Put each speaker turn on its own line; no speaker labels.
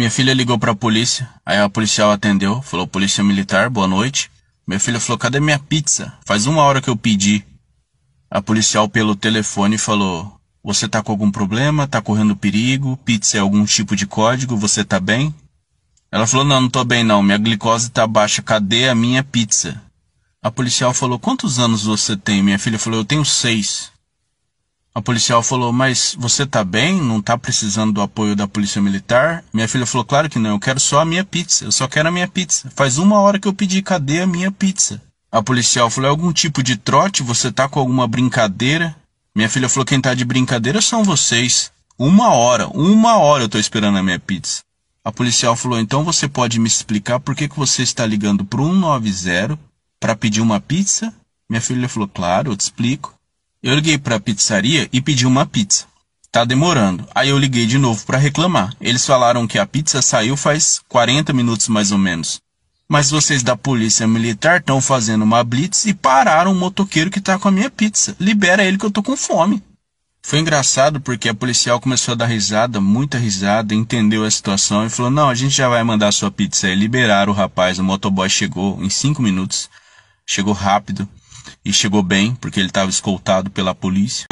Minha filha ligou para a polícia, aí a policial atendeu, falou: Polícia Militar, boa noite. Minha filha falou: Cadê minha pizza? Faz uma hora que eu pedi. A policial pelo telefone falou: Você tá com algum problema? Tá correndo perigo? Pizza é algum tipo de código? Você tá bem? Ela falou: Não, não tô bem não, minha glicose tá baixa, cadê a minha pizza? A policial falou: Quantos anos você tem? Minha filha falou: Eu tenho seis. A policial falou: Mas você tá bem? Não tá precisando do apoio da polícia militar? Minha filha falou: Claro que não, eu quero só a minha pizza, eu só quero a minha pizza. Faz uma hora que eu pedi, cadê a minha pizza? A policial falou: É algum tipo de trote? Você tá com alguma brincadeira? Minha filha falou: Quem tá de brincadeira são vocês. Uma hora, uma hora eu tô esperando a minha pizza. A policial falou: Então você pode me explicar por que, que você está ligando pro 190 para pedir uma pizza? Minha filha falou: Claro, eu te explico. Eu liguei para a pizzaria e pedi uma pizza. Tá demorando. Aí eu liguei de novo para reclamar. Eles falaram que a pizza saiu faz 40 minutos mais ou menos. Mas vocês da polícia militar estão fazendo uma blitz e pararam o um motoqueiro que tá com a minha pizza. Libera ele que eu tô com fome. Foi engraçado porque a policial começou a dar risada, muita risada, entendeu a situação e falou: Não, a gente já vai mandar a sua pizza. E liberaram o rapaz. O motoboy chegou em 5 minutos. Chegou rápido, e chegou bem, porque ele estava escoltado pela polícia.